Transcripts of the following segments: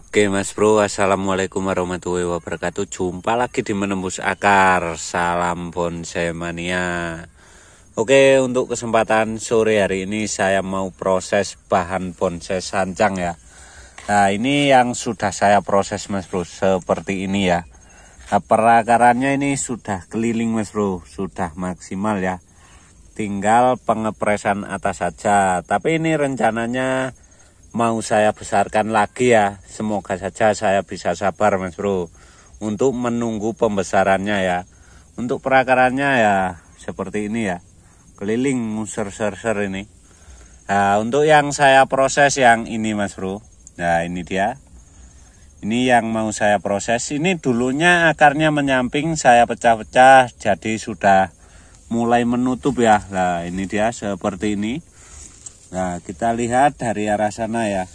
Oke mas bro assalamualaikum warahmatullahi wabarakatuh Jumpa lagi di Menembus Akar Salam bonsai mania Oke untuk kesempatan sore hari ini Saya mau proses bahan bonsai sancang ya Nah ini yang sudah saya proses mas bro Seperti ini ya nah, Perakarannya ini sudah keliling mas bro Sudah maksimal ya Tinggal pengepresan atas saja Tapi ini rencananya mau saya besarkan lagi ya. Semoga saja saya bisa sabar Mas Bro untuk menunggu pembesarannya ya. Untuk perakarannya ya seperti ini ya. Keliling muser-ser-ser ini. Nah, untuk yang saya proses yang ini Mas Bro. Nah, ini dia. Ini yang mau saya proses. Ini dulunya akarnya menyamping saya pecah-pecah jadi sudah mulai menutup ya. Nah, ini dia seperti ini. Nah, kita lihat dari arah sana ya.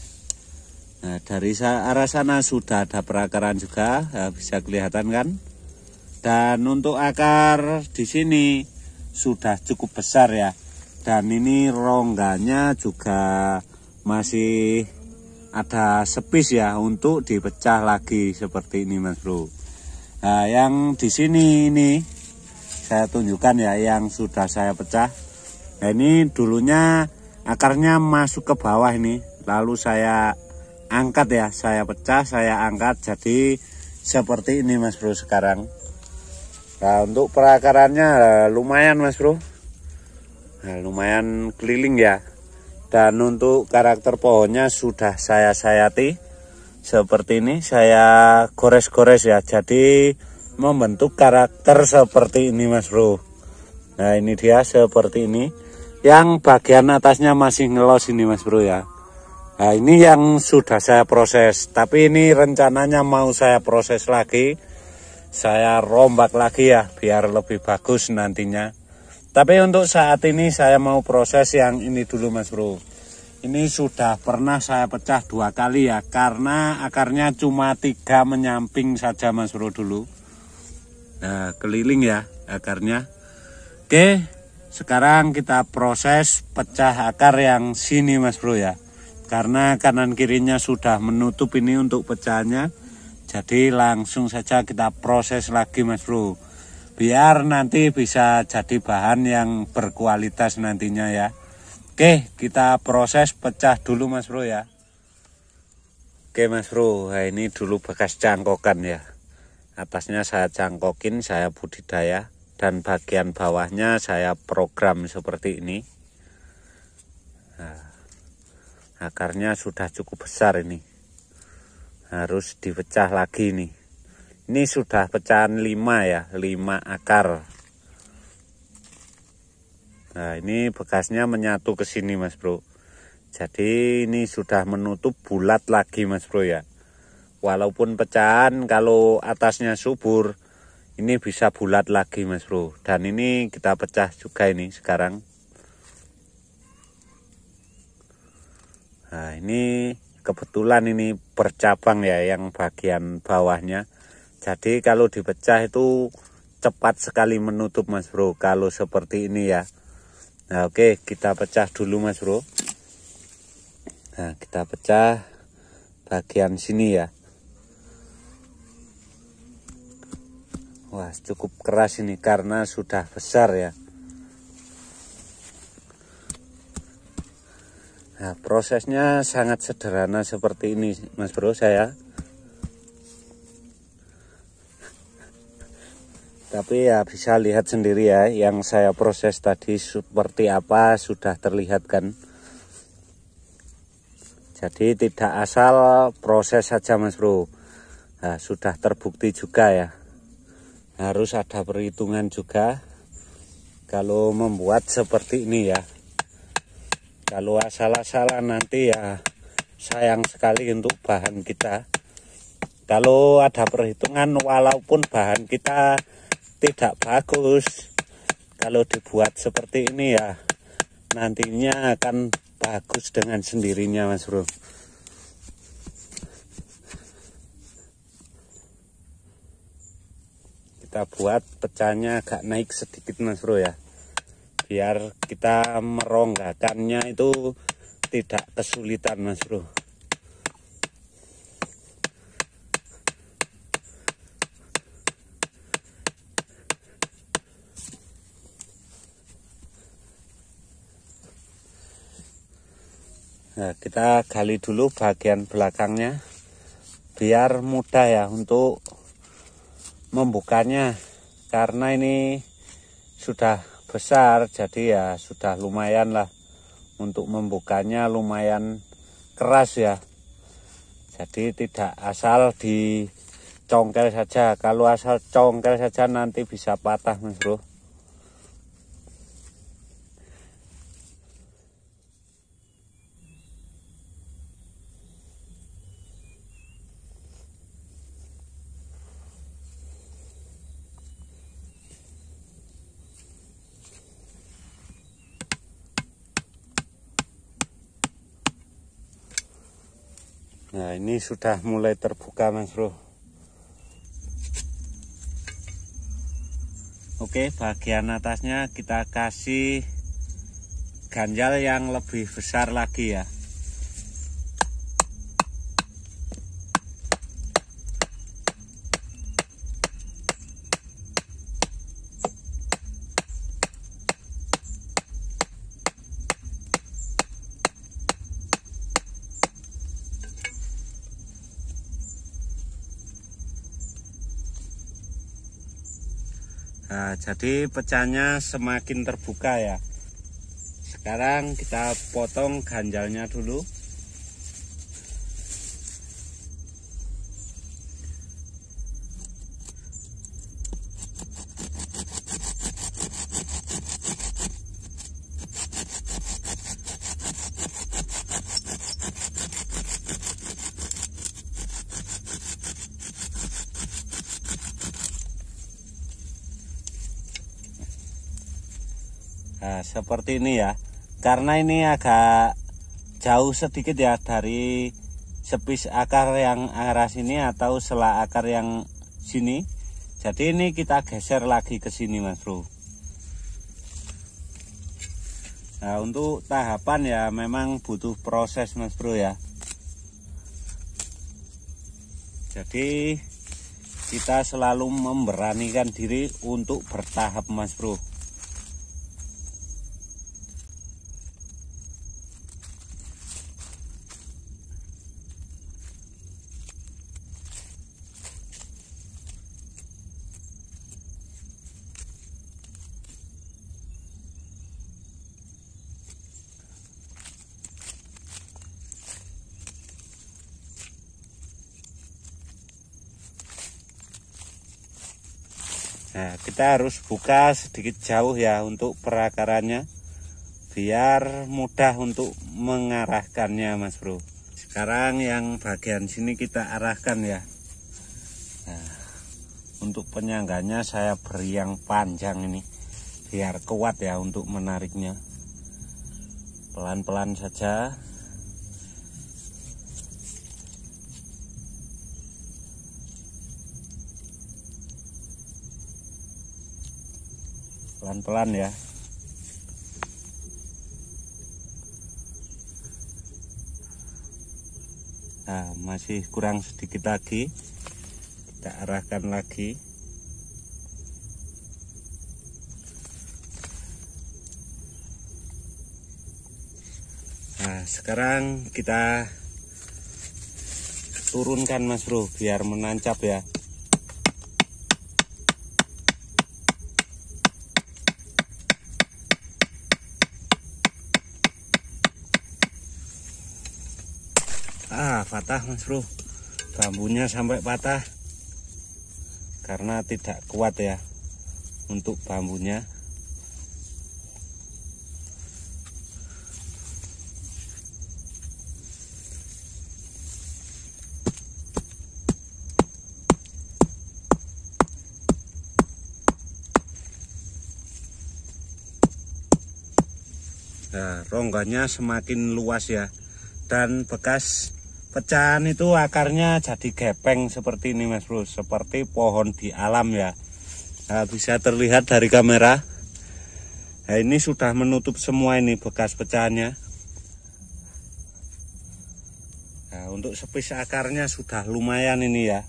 Nah, dari arah sana sudah ada perakaran juga, ya, bisa kelihatan kan? Dan untuk akar di sini sudah cukup besar ya. Dan ini rongganya juga masih ada sepis ya untuk dipecah lagi seperti ini Mas Bro. Nah, yang di sini ini saya tunjukkan ya yang sudah saya pecah. Nah, ini dulunya akarnya masuk ke bawah ini lalu saya angkat ya saya pecah saya angkat jadi seperti ini mas bro sekarang nah untuk perakarannya eh, lumayan mas bro nah, lumayan keliling ya dan untuk karakter pohonnya sudah saya sayati seperti ini saya gores-gores ya jadi membentuk karakter seperti ini mas bro nah ini dia seperti ini yang bagian atasnya masih ngelos ini mas bro ya nah ini yang sudah saya proses tapi ini rencananya mau saya proses lagi saya rombak lagi ya biar lebih bagus nantinya tapi untuk saat ini saya mau proses yang ini dulu mas bro ini sudah pernah saya pecah dua kali ya karena akarnya cuma tiga menyamping saja mas bro dulu nah keliling ya akarnya oke sekarang kita proses pecah akar yang sini Mas Bro ya. Karena kanan kirinya sudah menutup ini untuk pecahnya Jadi langsung saja kita proses lagi Mas Bro. Biar nanti bisa jadi bahan yang berkualitas nantinya ya. Oke, kita proses pecah dulu Mas Bro ya. Oke Mas Bro, nah, ini dulu bekas cangkokan ya. Atasnya saya cangkokin, saya budidaya dan bagian bawahnya saya program seperti ini nah, akarnya sudah cukup besar ini harus dipecah lagi nih ini sudah pecahan 5 ya 5 akar nah ini bekasnya menyatu ke sini mas bro jadi ini sudah menutup bulat lagi mas bro ya walaupun pecahan kalau atasnya subur ini bisa bulat lagi mas bro dan ini kita pecah juga ini sekarang nah ini kebetulan ini bercabang ya yang bagian bawahnya jadi kalau dipecah itu cepat sekali menutup mas bro kalau seperti ini ya nah oke kita pecah dulu mas bro nah kita pecah bagian sini ya Wah, cukup keras ini karena sudah besar ya. Nah, prosesnya sangat sederhana seperti ini, Mas Bro saya. Tapi ya bisa lihat sendiri ya, yang saya proses tadi seperti apa sudah terlihat kan. Jadi tidak asal proses saja Mas Bro. Nah, sudah terbukti juga ya harus ada perhitungan juga kalau membuat seperti ini ya kalau asal-asalan nanti ya sayang sekali untuk bahan kita kalau ada perhitungan walaupun bahan kita tidak bagus kalau dibuat seperti ini ya nantinya akan bagus dengan sendirinya mas bro kita buat pecahnya agak naik sedikit mas bro ya biar kita meronggakannya itu tidak kesulitan mas bro nah kita gali dulu bagian belakangnya biar mudah ya untuk membukanya karena ini sudah besar jadi ya sudah lumayan lah untuk membukanya lumayan keras ya jadi tidak asal dicongkel saja kalau asal congkel saja nanti bisa patah mas bro Nah ini sudah mulai terbuka mas bro Oke bagian atasnya kita kasih ganjal yang lebih besar lagi ya Nah, jadi pecahnya semakin terbuka ya. Sekarang kita potong ganjalnya dulu. Nah, seperti ini ya. Karena ini agak jauh sedikit ya dari sepis akar yang arah sini atau sela akar yang sini. Jadi ini kita geser lagi ke sini, Mas Bro. Nah, untuk tahapan ya memang butuh proses, Mas Bro ya. Jadi kita selalu memberanikan diri untuk bertahap, Mas Bro. Nah, kita harus buka sedikit jauh ya untuk perakarannya biar mudah untuk mengarahkannya, Mas Bro. Sekarang yang bagian sini kita arahkan ya. Nah, untuk penyangganya saya beri yang panjang ini biar kuat ya untuk menariknya. Pelan-pelan saja. pelan-pelan ya nah masih kurang sedikit lagi kita arahkan lagi nah sekarang kita turunkan mas bro biar menancap ya ah patah mas bro bambunya sampai patah karena tidak kuat ya untuk bambunya Nah, rongganya semakin luas ya dan bekas pecahan itu akarnya jadi gepeng seperti ini mas bro seperti pohon di alam ya nah, bisa terlihat dari kamera nah, ini sudah menutup semua ini bekas pecahannya nah, untuk sepis akarnya sudah lumayan ini ya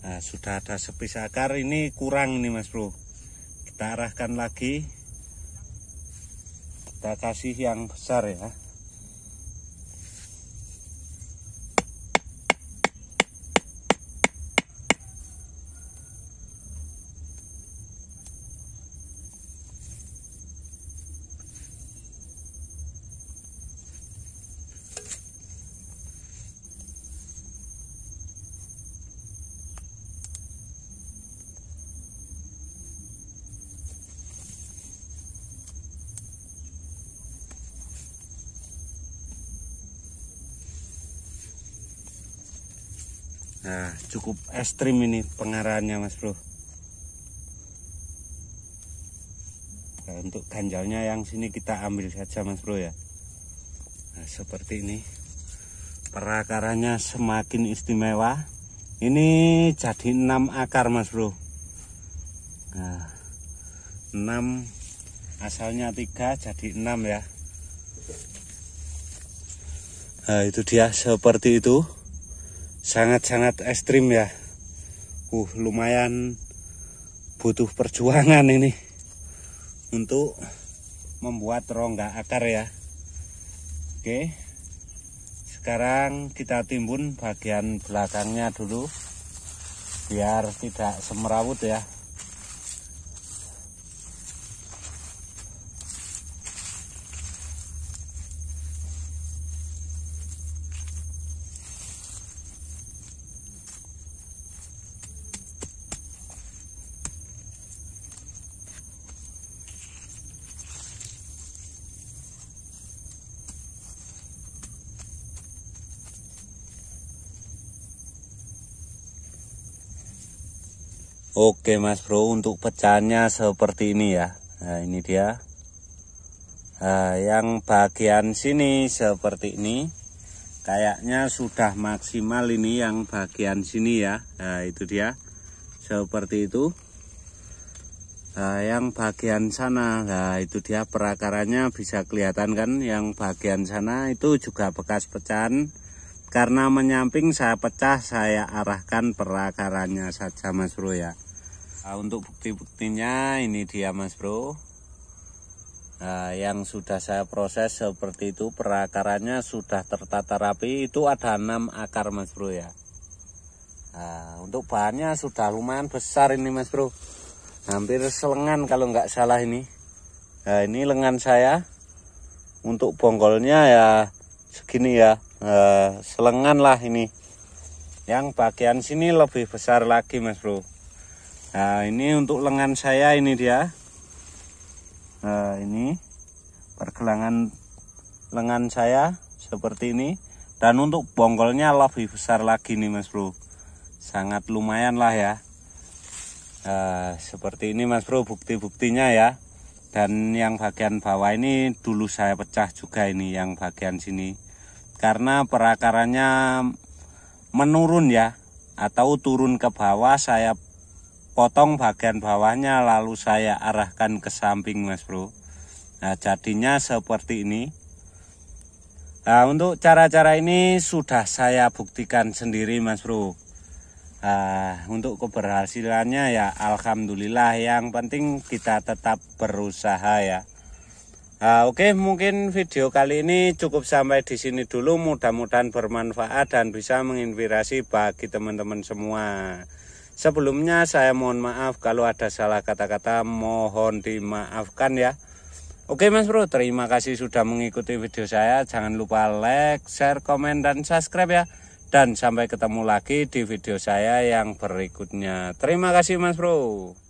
nah, sudah ada sepis akar ini kurang nih mas bro kita arahkan lagi kita kasih yang besar ya Nah, cukup ekstrim ini pengarahannya mas bro. Nah, untuk ganjalnya yang sini kita ambil saja mas bro ya. Nah, seperti ini. Perakarannya semakin istimewa. Ini jadi 6 akar mas bro. Nah, 6 asalnya 3 jadi 6 ya. Nah, itu dia seperti itu sangat-sangat ekstrim ya uh lumayan butuh perjuangan ini untuk membuat rongga akar ya oke sekarang kita timbun bagian belakangnya dulu biar tidak semerawut ya Oke mas bro untuk pecahannya seperti ini ya Nah ini dia nah, Yang bagian sini seperti ini Kayaknya sudah maksimal ini yang bagian sini ya Nah itu dia Seperti itu nah, Yang bagian sana Nah itu dia perakarannya bisa kelihatan kan Yang bagian sana itu juga bekas pecahan karena menyamping saya pecah saya arahkan perakarannya saja mas bro ya Nah, untuk bukti-buktinya ini dia mas bro. Nah, yang sudah saya proses seperti itu perakarannya sudah tertata rapi itu ada 6 akar mas bro ya. Nah, untuk bahannya sudah lumayan besar ini mas bro. Hampir selengan kalau nggak salah ini. Nah, ini lengan saya. Untuk bonggolnya ya segini ya. Nah, selengan lah ini. Yang bagian sini lebih besar lagi mas bro. Nah, ini untuk lengan saya ini dia. Nah, ini pergelangan lengan saya seperti ini. Dan untuk bonggolnya lebih besar lagi nih Mas Bro. Sangat lumayan lah ya. Nah, seperti ini Mas Bro bukti-buktinya ya. Dan yang bagian bawah ini dulu saya pecah juga ini yang bagian sini. Karena perakarannya menurun ya atau turun ke bawah saya potong bagian bawahnya lalu saya arahkan ke samping mas bro nah jadinya seperti ini nah untuk cara-cara ini sudah saya buktikan sendiri mas bro nah, untuk keberhasilannya ya Alhamdulillah yang penting kita tetap berusaha ya Nah, Oke, mungkin video kali ini cukup sampai di sini dulu. Mudah-mudahan bermanfaat dan bisa menginspirasi bagi teman-teman semua. Sebelumnya saya mohon maaf kalau ada salah kata-kata mohon dimaafkan ya. Oke Mas Bro, terima kasih sudah mengikuti video saya. Jangan lupa like, share, komen, dan subscribe ya. Dan sampai ketemu lagi di video saya yang berikutnya. Terima kasih Mas Bro.